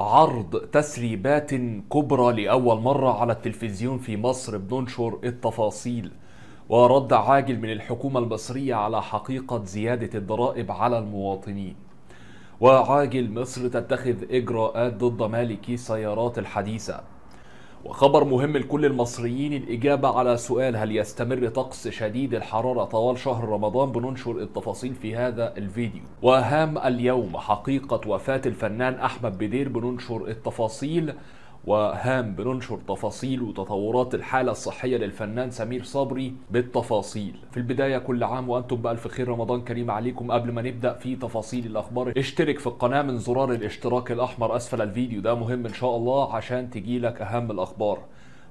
عرض تسريبات كبرى لأول مرة على التلفزيون في مصر بننشر التفاصيل ورد عاجل من الحكومة المصرية على حقيقة زيادة الضرائب على المواطنين وعاجل مصر تتخذ إجراءات ضد مالكي السيارات الحديثة وخبر مهم لكل المصريين الإجابة على سؤال هل يستمر طقس شديد الحرارة طوال شهر رمضان بننشر التفاصيل في هذا الفيديو وأهم اليوم حقيقة وفاة الفنان أحمد بدير بننشر التفاصيل وهام بننشر تفاصيل وتطورات الحالة الصحية للفنان سمير صبري بالتفاصيل في البداية كل عام وأنتم بألف خير رمضان كريم عليكم قبل ما نبدأ في تفاصيل الأخبار اشترك في القناة من زرار الاشتراك الأحمر أسفل الفيديو ده مهم إن شاء الله عشان تجيلك أهم الأخبار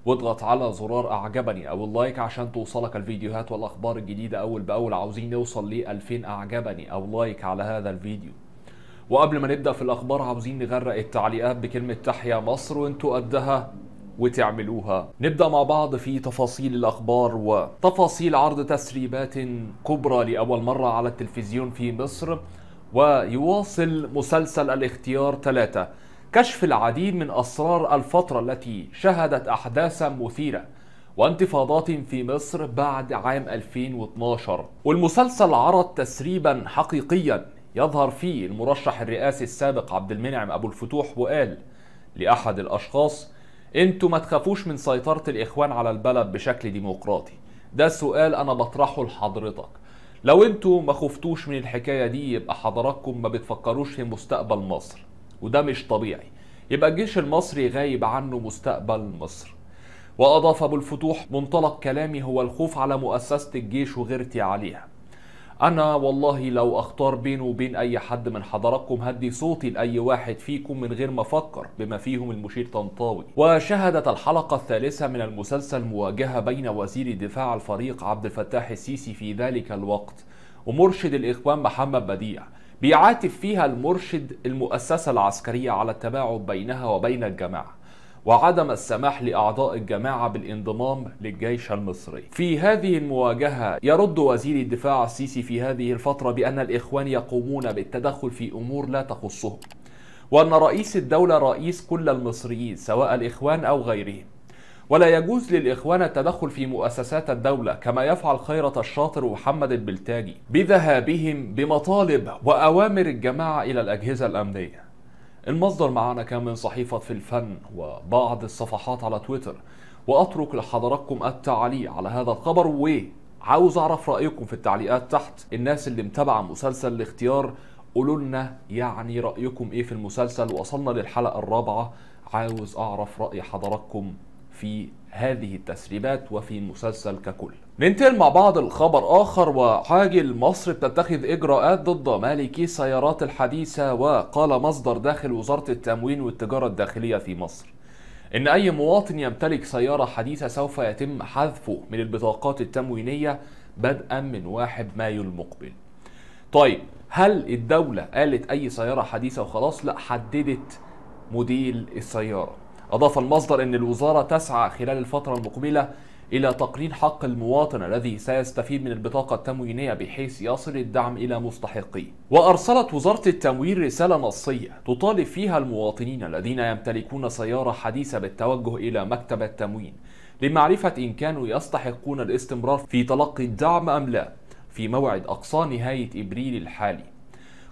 واضغط على زرار اعجبني او اللايك عشان توصلك الفيديوهات والاخبار الجديده اول باول عاوزين نوصل ل 2000 اعجبني او لايك على هذا الفيديو وقبل ما نبدا في الاخبار عاوزين نغرق التعليقات بكلمه تحيا مصر وانتوا قدها وتعملوها نبدا مع بعض في تفاصيل الاخبار وتفاصيل عرض تسريبات كبرى لاول مره على التلفزيون في مصر ويواصل مسلسل الاختيار ثلاثة كشف العديد من اسرار الفتره التي شهدت احداثا مثيره وانتفاضات في مصر بعد عام 2012 والمسلسل عرض تسريبا حقيقيا يظهر فيه المرشح الرئاسي السابق عبد المنعم أبو الفتوح وقال لأحد الأشخاص انتوا ما تخافوش من سيطرة الإخوان على البلد بشكل ديمقراطي ده سؤال أنا بطرحه لحضرتك لو انتوا ما خفتوش من الحكاية دي يبقى حضراتكم ما بتفكروش في مستقبل مصر وده مش طبيعي يبقى الجيش المصري غايب عنه مستقبل مصر وأضاف أبو الفتوح منطلق كلامي هو الخوف على مؤسسة الجيش وغيرتي عليها انا والله لو اختار بينه وبين اي حد من حضراتكم هدي صوتي لاي واحد فيكم من غير ما افكر بما فيهم المشير طنطاوي وشهدت الحلقه الثالثه من المسلسل مواجهه بين وزير دفاع الفريق عبد الفتاح السيسي في ذلك الوقت ومرشد الاخوان محمد بديع بيعاتب فيها المرشد المؤسسه العسكريه على التباعد بينها وبين الجماعه وعدم السماح لأعضاء الجماعة بالانضمام للجيش المصري في هذه المواجهة يرد وزير الدفاع السيسي في هذه الفترة بأن الإخوان يقومون بالتدخل في أمور لا تخصهم وأن رئيس الدولة رئيس كل المصريين سواء الإخوان أو غيرهم ولا يجوز للإخوان التدخل في مؤسسات الدولة كما يفعل خيرة الشاطر ومحمد البلتاجي بذهابهم بمطالب وأوامر الجماعة إلى الأجهزة الأمنية المصدر معنا كان من صحيفة في الفن وبعض الصفحات على تويتر وأترك لحضراتكم التعليق على هذا الخبر وعاوز أعرف رأيكم في التعليقات تحت الناس اللي متابعة مسلسل الاختيار قولوا لنا يعني رأيكم إيه في المسلسل وصلنا للحلقة الرابعة عاوز أعرف رأي حضراتكم في هذه التسريبات وفي المسلسل ككل ننتقل مع بعض الخبر آخر وحاجل مصر بتتخذ إجراءات ضد مالكي السيارات الحديثة وقال مصدر داخل وزارة التموين والتجارة الداخلية في مصر إن أي مواطن يمتلك سيارة حديثة سوف يتم حذفه من البطاقات التموينية بدءا من 1 مايو المقبل طيب هل الدولة قالت أي سيارة حديثة وخلاص؟ لا حددت موديل السيارة أضاف المصدر أن الوزارة تسعى خلال الفترة المقبلة إلى تقرير حق المواطن الذي سيستفيد من البطاقة التموينية بحيث يصل الدعم إلى مستحقيه وأرسلت وزارة التموين رسالة نصية تطالب فيها المواطنين الذين يمتلكون سيارة حديثة بالتوجه إلى مكتب التموين لمعرفة إن كانوا يستحقون الاستمرار في تلقي الدعم أم لا في موعد أقصى نهاية إبريل الحالي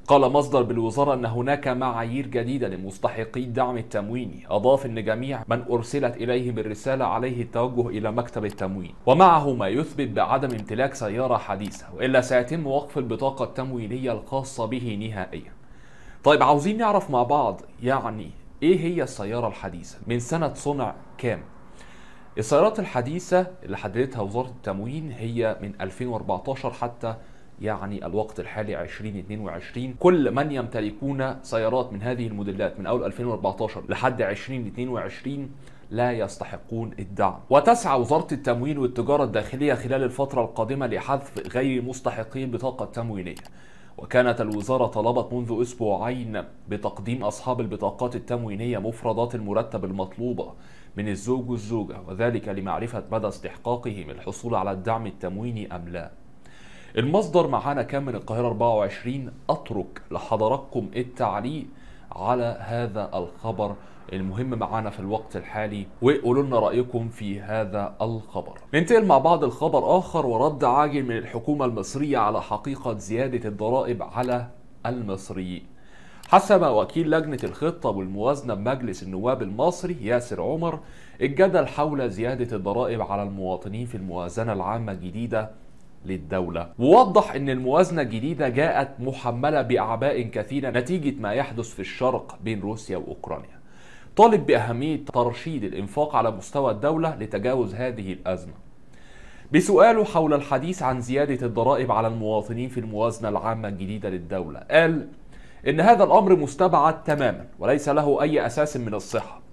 قال مصدر بالوزارة أن هناك معايير جديدة لمستحقي الدعم التمويني أضاف أن جميع من أرسلت إليهم الرسالة عليه التوجه إلى مكتب التموين ومعه ما يثبت بعدم امتلاك سيارة حديثة وإلا سيتم وقف البطاقة التموينية الخاصة به نهائيا طيب عاوزين نعرف مع بعض يعني إيه هي السيارة الحديثة من سنة صنع كام السيارات الحديثة اللي حددتها وزارة التموين هي من 2014 حتى يعني الوقت الحالي 2022 كل من يمتلكون سيارات من هذه الموديلات من أول 2014 لحد 2022 لا يستحقون الدعم وتسعى وزارة التموين والتجارة الداخلية خلال الفترة القادمة لحذف غير مستحقين بطاقة تموينية وكانت الوزارة طلبت منذ أسبوعين بتقديم أصحاب البطاقات التموينية مفردات المرتب المطلوبة من الزوج والزوجة وذلك لمعرفة مدى استحقاقهم الحصول على الدعم التمويني أم لا المصدر معانا كان من القاهرة 24 أترك لحضراتكم التعليق على هذا الخبر المهم معانا في الوقت الحالي وقولوا لنا رايكم في هذا الخبر. ننتقل مع بعض الخبر اخر ورد عاجل من الحكومه المصريه على حقيقه زياده الضرائب على المصريين. حسب وكيل لجنه الخطه والموازنه بمجلس النواب المصري ياسر عمر الجدل حول زياده الضرائب على المواطنين في الموازنه العامه الجديده للدولة ووضح أن الموازنة الجديدة جاءت محملة بأعباء كثيرة نتيجة ما يحدث في الشرق بين روسيا وأوكرانيا طالب بأهمية ترشيد الإنفاق على مستوى الدولة لتجاوز هذه الأزمة بسؤاله حول الحديث عن زيادة الضرائب على المواطنين في الموازنة العامة الجديدة للدولة قال إن هذا الأمر مستبعد تماما وليس له أي أساس من الصحة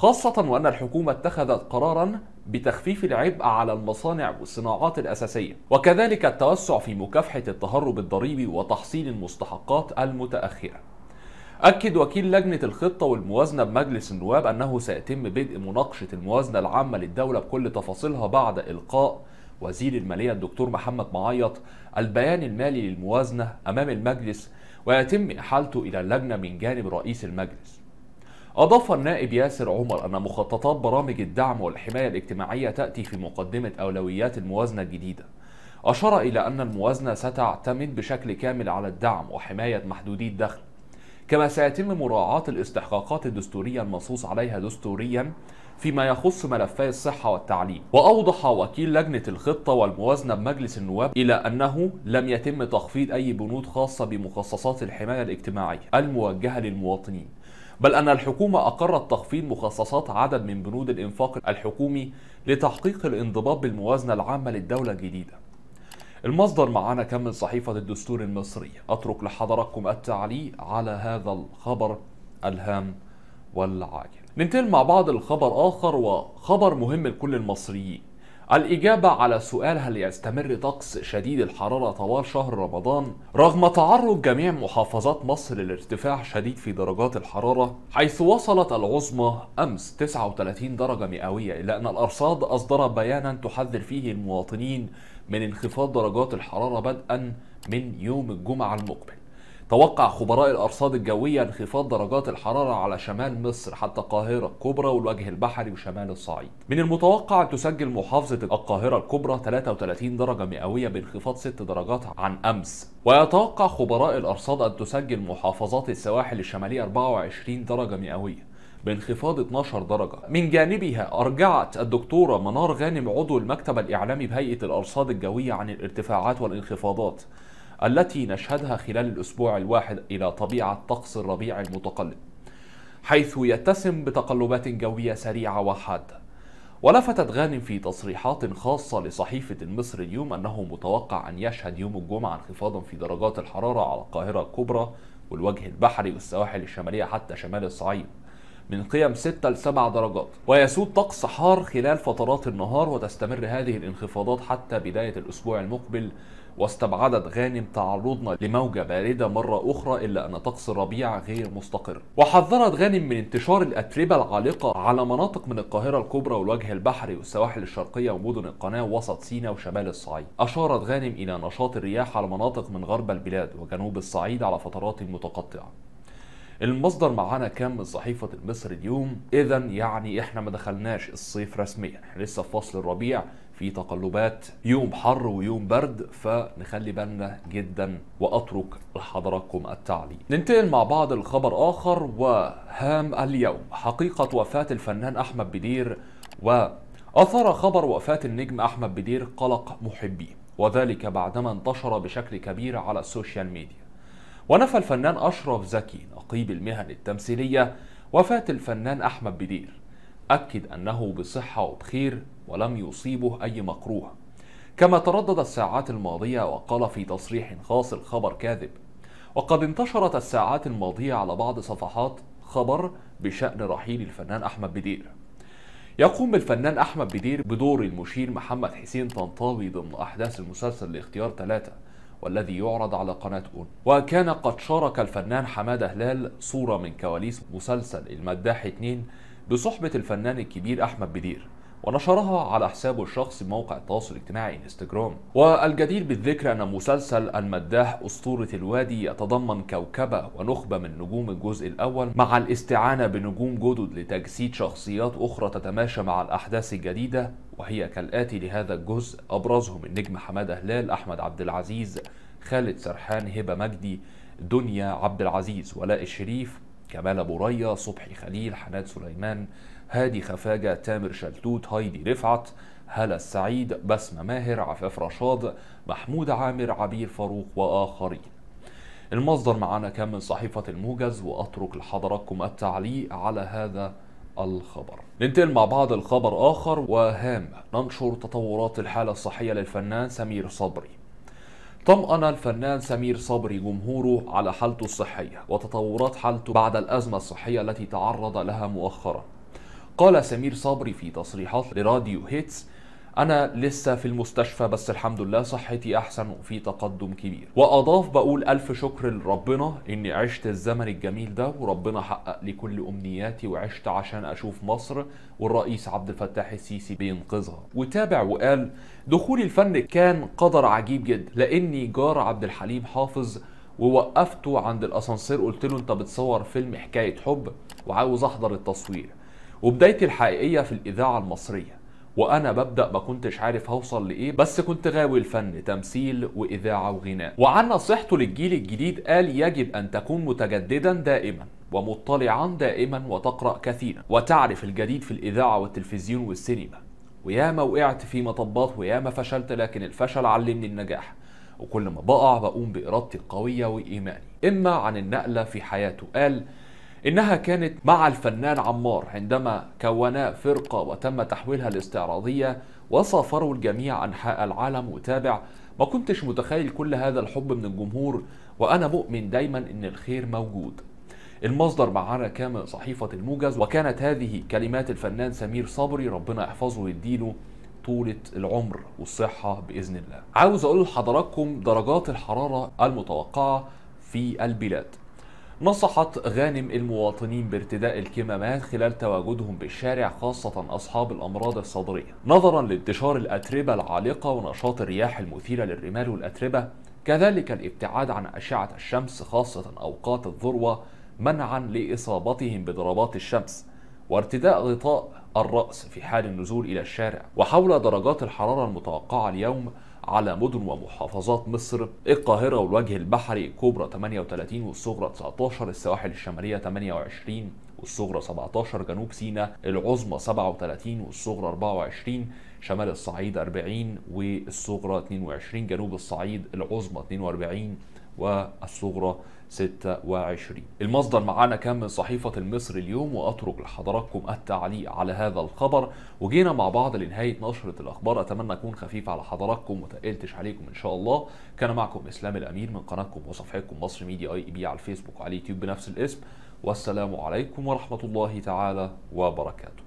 خاصة وأن الحكومة اتخذت قرارا بتخفيف العبء على المصانع والصناعات الأساسية وكذلك التوسع في مكافحة التهرب الضريبي وتحصيل المستحقات المتأخرة أكد وكيل لجنة الخطة والموازنة بمجلس النواب أنه سيتم بدء مناقشة الموازنة العامة للدولة بكل تفاصيلها بعد إلقاء وزير المالية الدكتور محمد معيط البيان المالي للموازنة أمام المجلس ويتم إحالته إلى اللجنة من جانب رئيس المجلس أضاف النائب ياسر عمر أن مخططات برامج الدعم والحماية الاجتماعية تأتي في مقدمة أولويات الموازنة الجديدة أشار إلى أن الموازنة ستعتمد بشكل كامل على الدعم وحماية محدودي الدخل كما سيتم مراعاة الاستحقاقات الدستورية المنصوص عليها دستوريا فيما يخص ملفي الصحة والتعليم وأوضح وكيل لجنة الخطة والموازنة بمجلس النواب إلى أنه لم يتم تخفيض أي بنود خاصة بمخصصات الحماية الاجتماعية الموجهة للمواطنين بل أن الحكومة أقرت تخفيض مخصصات عدد من بنود الإنفاق الحكومي لتحقيق الانضباط بالموازنة العامة للدولة الجديدة المصدر معانا كان من صحيفة الدستور المصري أترك لحضراتكم التعليق على هذا الخبر الهام والعاجل ننتقل مع بعض الخبر آخر وخبر مهم لكل المصريين الإجابة على سؤال هل يستمر طقس شديد الحرارة طوال شهر رمضان رغم تعرض جميع محافظات مصر لارتفاع شديد في درجات الحرارة حيث وصلت العظمى أمس 39 درجة مئوية إلا أن الأرصاد أصدر بيانا تحذر فيه المواطنين من انخفاض درجات الحرارة بدءا من يوم الجمعة المقبل توقع خبراء الأرصاد الجوية انخفاض درجات الحرارة على شمال مصر حتى القاهرة الكبرى والوجه البحري وشمال الصعيد من المتوقع أن تسجل محافظة القاهرة الكبرى 33 درجة مئوية بانخفاض 6 درجات عن أمس ويتوقع خبراء الأرصاد أن تسجل محافظات السواحل الشمالية 24 درجة مئوية بانخفاض 12 درجة من جانبها أرجعت الدكتورة منار غانم عضو المكتب الإعلامي بهيئة الأرصاد الجوية عن الارتفاعات والانخفاضات التي نشهدها خلال الأسبوع الواحد إلى طبيعة طقس الربيع المتقلب حيث يتسم بتقلبات جوية سريعة وحادة ولفتت غانم في تصريحات خاصة لصحيفة المصري اليوم أنه متوقع أن يشهد يوم الجمعة انخفاضا في درجات الحرارة على القاهرة الكبرى والوجه البحري والسواحل الشمالية حتى شمال الصعيد من قيم 6 ل 7 درجات ويسود طقس حار خلال فترات النهار وتستمر هذه الانخفاضات حتى بداية الأسبوع المقبل واستبعدت غانم تعرضنا لموجة باردة مرة أخرى إلا أن طقس الربيع غير مستقر وحذرت غانم من انتشار الأتربة العالقة على مناطق من القاهرة الكبرى والوجه البحري والسواحل الشرقية ومدن القناة وسط سيناء وشمال الصعيد أشارت غانم إلى نشاط الرياح على مناطق من غرب البلاد وجنوب الصعيد على فترات متقطعة المصدر معانا كان من صحيفة المصري اليوم إذا يعني إحنا ما دخلناش الصيف رسميا إحنا لسه في فصل الربيع في تقلبات يوم حر ويوم برد فنخلي بالنا جدا واترك لحضراتكم التعليق ننتقل مع بعض الخبر اخر وهام اليوم حقيقه وفاه الفنان احمد بدير واثار خبر وفاه النجم احمد بدير قلق محبيه وذلك بعدما انتشر بشكل كبير على السوشيال ميديا ونفى الفنان أشرف زكي نقيب المهن التمثيلية وفاة الفنان أحمد بدير أكد أنه بصحة وبخير ولم يصيبه أي مكروه كما تردد الساعات الماضية وقال في تصريح خاص الخبر كاذب وقد انتشرت الساعات الماضية على بعض صفحات خبر بشأن رحيل الفنان أحمد بدير يقوم الفنان أحمد بدير بدور المشير محمد حسين طنطاوي ضمن أحداث المسلسل لاختيار ثلاثة والذي يعرض على قناة أون وكان قد شارك الفنان حمادة هلال صورة من كواليس مسلسل المداح 2 بصحبة الفنان الكبير أحمد بدير ونشرها على حسابه الشخصي بموقع التواصل الاجتماعي انستجرام والجدير بالذكر أن مسلسل المداح أسطورة الوادي يتضمن كوكبة ونخبة من نجوم الجزء الأول مع الاستعانة بنجوم جدد لتجسيد شخصيات أخرى تتماشى مع الأحداث الجديدة وهي كالآتي لهذا الجزء أبرزهم النجم حمادة هلال أحمد عبد العزيز خالد سرحان هبة مجدي دنيا عبد العزيز ولاء الشريف كمال أبو ريا صبحي خليل حنان سليمان هادي خفاجة تامر شلتوت هايدي رفعت هلا السعيد بسمة ماهر عفاف رشاد محمود عامر عبير فاروق وآخرين المصدر معنا كان من صحيفة الموجز وأترك لحضراتكم التعليق على هذا الخبر ننتقل مع بعض الخبر آخر وهام ننشر تطورات الحالة الصحية للفنان سمير صبري طمأن الفنان سمير صبري جمهوره على حالته الصحية وتطورات حالته بعد الأزمة الصحية التي تعرض لها مؤخراً قال سمير صبري في تصريحات لراديو هيتس أنا لسه في المستشفى بس الحمد لله صحتي أحسن وفي تقدم كبير وأضاف بقول ألف شكر لربنا إني عشت الزمن الجميل ده وربنا حقق لي كل أمنياتي وعشت عشان أشوف مصر والرئيس عبد الفتاح السيسي بينقذها وتابع وقال دخول الفن كان قدر عجيب جدا لأني جار عبد الحليم حافظ ووقفته عند الأسانسير قلت له أنت بتصور فيلم حكاية حب وعاوز أحضر التصوير وبدايتي الحقيقية في الإذاعة المصرية وأنا ببدأ ما كنتش عارف هوصل لإيه بس كنت غاوي الفن تمثيل وإذاعة وغناء وعن نصيحته للجيل الجديد قال يجب أن تكون متجددا دائما ومطلعا دائما وتقرأ كثيرا وتعرف الجديد في الإذاعة والتلفزيون والسينما وياما وقعت في مطبات وياما فشلت لكن الفشل علمني النجاح وكل ما بقع بقوم بإرادتي القوية وإيماني إما عن النقلة في حياته قال إنها كانت مع الفنان عمار عندما كونا فرقة وتم تحويلها لاستعراضية وسافروا الجميع أنحاء العالم وتابع ما كنتش متخيل كل هذا الحب من الجمهور وأنا مؤمن دايما إن الخير موجود المصدر معانا كان صحيفة الموجز وكانت هذه كلمات الفنان سمير صبري ربنا يحفظه ويديله طولة العمر والصحة بإذن الله عاوز أقول لحضراتكم درجات الحرارة المتوقعة في البلاد نصحت غانم المواطنين بارتداء الكمامات خلال تواجدهم بالشارع خاصة أصحاب الأمراض الصدرية نظرا لانتشار الأتربة العالقة ونشاط الرياح المثيرة للرمال والأتربة كذلك الابتعاد عن أشعة الشمس خاصة أوقات الذروة منعا لإصابتهم بضربات الشمس وارتداء غطاء الرأس في حال النزول إلى الشارع وحول درجات الحرارة المتوقعة اليوم على مدن ومحافظات مصر القاهرة والوجه البحري الكبرى 38 والصغرى 19 السواحل الشمالية 28 والصغرى 17 جنوب سيناء العظمى 37 والصغرى 24 شمال الصعيد 40 والصغرى 22 جنوب الصعيد العظمى 42 والصغرى 26 المصدر معانا كان من صحيفة المصر اليوم وأترك لحضراتكم التعليق على هذا الخبر وجينا مع بعض لنهاية نشرة الأخبار أتمنى أكون خفيف على حضراتكم وتقلتش عليكم إن شاء الله كان معكم إسلام الأمير من قناتكم وصفحتكم مصر ميديا أي بي على الفيسبوك وعلى اليوتيوب بنفس الاسم والسلام عليكم ورحمة الله تعالى وبركاته